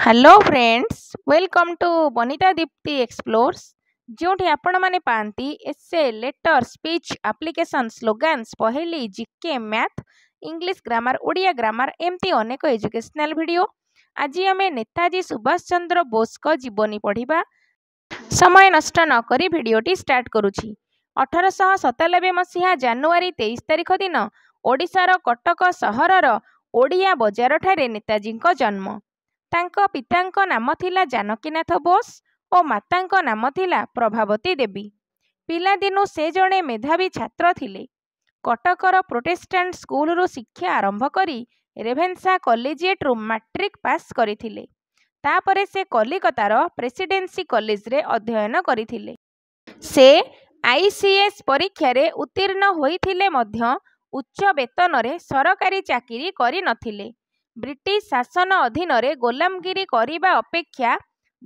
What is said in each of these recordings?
hello friends welcome to Banita Dipti explores ଯେଉଁଠି ଆପଣମାନେ ପାଆନ୍ତି essay letter speech application slogans ପହେଲି GK math English grammar Odia grammar ଏମିତି ଅନେକ ଏଜୁକେସନାଲ ଭିଡ଼ିଓ ଆଜି ଆମେ ନେତାଜୀ ସୁଭାଷ ଚନ୍ଦ୍ର ବୋଷଙ୍କ ଜୀବନୀ ପଢ଼ିବା ସମୟ ନଷ୍ଟ ନକରି ଭିଡ଼ିଓଟି ଷ୍ଟାର୍ଟ କରୁଛି ଅଠରଶହ ସତାନବେ ମସିହା ଜାନୁଆରୀ ତେଇଶ ତାରିଖ ଦିନ ଓଡ଼ିଶାର କଟକ ସହରର ଓଡ଼ିଆ ବଜାରଠାରେ ନେତାଜୀଙ୍କ ଜନ୍ମ ତାଙ୍କ ପିତାଙ୍କ ନାମ ଥିଲା ଜାନକୀନାଥ ବୋଷ ଓ ମାତାଙ୍କ ନାମ ଥିଲା ପ୍ରଭାବତୀ ଦେବୀ ପିଲାଦିନୁ ସେ ଜଣେ ମେଧାବୀ ଛାତ୍ର ଥିଲେ କଟକର ପ୍ରୋଟେଷ୍ଟାଣ୍ଟ ସ୍କୁଲରୁ ଶିକ୍ଷା ଆରମ୍ଭ କରି ରେଭେନ୍ସା କଲେଜିଏଟ୍ରୁ ମାଟ୍ରିକ୍ ପାସ୍ କରିଥିଲେ ତାପରେ ସେ କଲିକତାର ପ୍ରେସିଡେନ୍ସି କଲେଜରେ ଅଧ୍ୟୟନ କରିଥିଲେ ସେ ଆଇସିଏସ୍ ପରୀକ୍ଷାରେ ଉତ୍ତୀର୍ଣ୍ଣ ହୋଇଥିଲେ ମଧ୍ୟ ଉଚ୍ଚ ବେତନରେ ସରକାରୀ ଚାକିରି କରିନଥିଲେ ବ୍ରିଟିଶ ଶାସନ ଅଧୀନରେ ଗୋଲାମଗିରି କରିବା ଅପେକ୍ଷା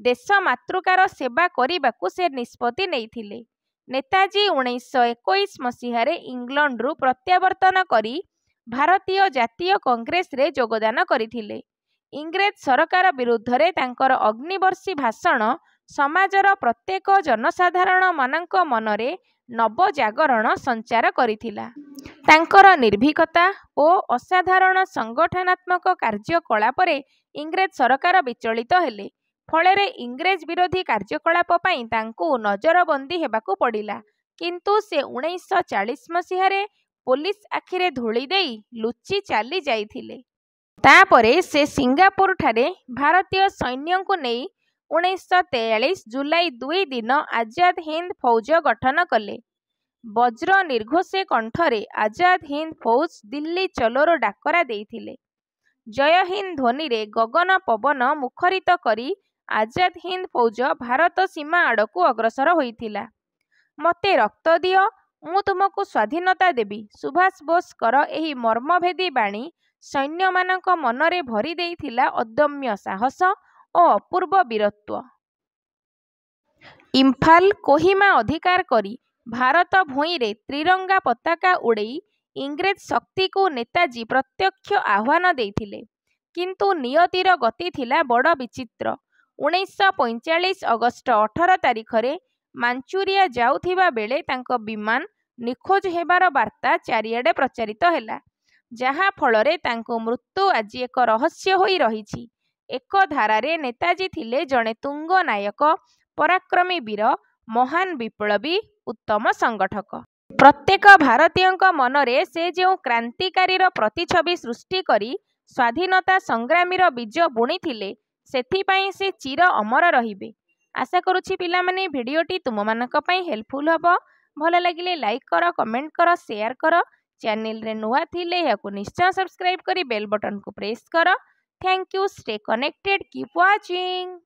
ଦେଶ ମାତୃକାର ସେବା କରିବାକୁ ସେ ନିଷ୍ପତ୍ତି ନେଇଥିଲେ ନେତାଜୀ ଉଣେଇଶହ ଏକୋଇଶ ମସିହାରେ ଇଂଲଣ୍ଡରୁ ପ୍ରତ୍ୟାବର୍ତ୍ତନ କରି ଭାରତୀୟ ଜାତୀୟ କଂଗ୍ରେସରେ ଯୋଗଦାନ କରିଥିଲେ ଇଂରେଜ ସରକାର ବିରୁଦ୍ଧରେ ତାଙ୍କର ଅଗ୍ନିବର୍ଷୀ ଭାଷଣ ସମାଜର ପ୍ରତ୍ୟେକ ଜନସାଧାରଣମାନଙ୍କ ମନରେ ନବଜାଗରଣ ସଞ୍ଚାର କରିଥିଲା ତାଙ୍କର ନିର୍ଭୀକତା ଓ ଅସାଧାରଣ ସଂଗଠନାତ୍ମକ କାର୍ଯ୍ୟକଳାପରେ ଇଂରେଜ ସରକାର ବିଚଳିତ ହେଲେ ଫଳରେ ଇଂରେଜ ବିରୋଧୀ କାର୍ଯ୍ୟକଳାପ ପାଇଁ ତାଙ୍କୁ ନଜରବନ୍ଦୀ ହେବାକୁ ପଡ଼ିଲା କିନ୍ତୁ ସେ ଉଣେଇଶହ ଚାଳିଶ ମସିହାରେ ପୋଲିସ ଆଖିରେ ଧୂଳି ଦେଇ ଲୁଚି ଚାଲିଯାଇଥିଲେ ତାପରେ ସେ ସିଙ୍ଗାପୁରଠାରେ ଭାରତୀୟ ସୈନ୍ୟଙ୍କୁ ନେଇ ଉଣେଇଶହ ତେୟାଳିଶ ଜୁଲାଇ ଦୁଇ ଦିନ ଆଜାଦ ହିନ୍ଦ ଫୌଜ ଗଠନ କଲେ ବଜ୍ର ନିର୍ଘୋଷେ କଣ୍ଠରେ ଆଜାଦ ହିନ୍ଦ ଫୌଜ ଦିଲ୍ଲୀ ଚଲୋର ଡାକରା ଦେଇଥିଲେ ଜୟ ହିନ୍ଦ ଧ୍ୱନିରେ ଗଗନ ପବନ ମୁଖରିତ କରି ଆଜାଦ ହିନ୍ଦ ଫୌଜ ଭାରତ ସୀମା ଆଡ଼କୁ ଅଗ୍ରସର ହୋଇଥିଲା ମୋତେ ରକ୍ତ ଦିଅ ମୁଁ ତୁମକୁ ସ୍ୱାଧୀନତା ଦେବି ସୁଭାଷ ବୋଷଙ୍କର ଏହି ମର୍ମଭେଦୀ ବାଣୀ ସୈନ୍ୟମାନଙ୍କ ମନରେ ଭରି ଦେଇଥିଲା ଅଦମ୍ୟ ସାହସ ଓ ଅପୂର୍ବ ବୀରତ୍ୱ ଇମ୍ଫାଲ କୋହିମା ଅଧିକାର କରି ଭାରତ ଭୂଇଁରେ ତ୍ରିରଙ୍ଗା ପତାକା ଉଡ଼େଇ ଇଂରେଜ ଶକ୍ତିକୁ ନେତାଜୀ ପ୍ରତ୍ୟକ୍ଷ ଆହ୍ୱାନ ଦେଇଥିଲେ କିନ୍ତୁ ନିୟତିର ଗତି ଥିଲା ବଡ଼ ବିଚିତ୍ର ଉଣେଇଶହ ପଇଁଚାଳିଶ ଅଗଷ୍ଟ ଅଠର ତାରିଖରେ ମାଞ୍ଚୁରିଆ ଯାଉଥିବା ବେଳେ ତାଙ୍କ ବିମାନ ନିଖୋଜ ହେବାର ବାର୍ତ୍ତା ଚାରିଆଡ଼େ ପ୍ରଚାରିତ ହେଲା ଯାହାଫଳରେ ତାଙ୍କ ମୃତ୍ୟୁ ଆଜି ଏକ ରହସ୍ୟ ହୋଇ ରହିଛି ଏକ ଧାରାରେ ନେତାଜୀ ଥିଲେ ଜଣେ ତୁଙ୍ଗ ନାୟକ ପରାକ୍ରମୀ ବୀର ମହାନ ବିପ୍ଳବୀ ଉତ୍ତମ ସଂଗଠକ ପ୍ରତ୍ୟେକ ଭାରତୀୟଙ୍କ ମନରେ ସେ ଯେଉଁ କ୍ରାନ୍ତିକାରୀର ପ୍ରତିଛବି ସୃଷ୍ଟି କରି ସ୍ୱାଧୀନତା ସଂଗ୍ରାମୀର ବୀଜ ବୁଣିଥିଲେ ସେଥିପାଇଁ ସେ ଚିର ଅମର ରହିବେ ଆଶା କରୁଛି ପିଲାମାନେ ଭିଡ଼ିଓଟି ତୁମମାନଙ୍କ ପାଇଁ ହେଲ୍ପଫୁଲ୍ ହେବ ଭଲ ଲାଗିଲେ ଲାଇକ୍ କର କମେଣ୍ଟ କର ସେୟାର କର ଚ୍ୟାନେଲ୍ରେ ନୂଆ ଥିଲେ ଏହାକୁ ନିଶ୍ଚୟ ସବସ୍କ୍ରାଇବ୍ କରି ବେଲ୍ ବଟନ୍କୁ ପ୍ରେସ୍ କର thank you stay connected keep watching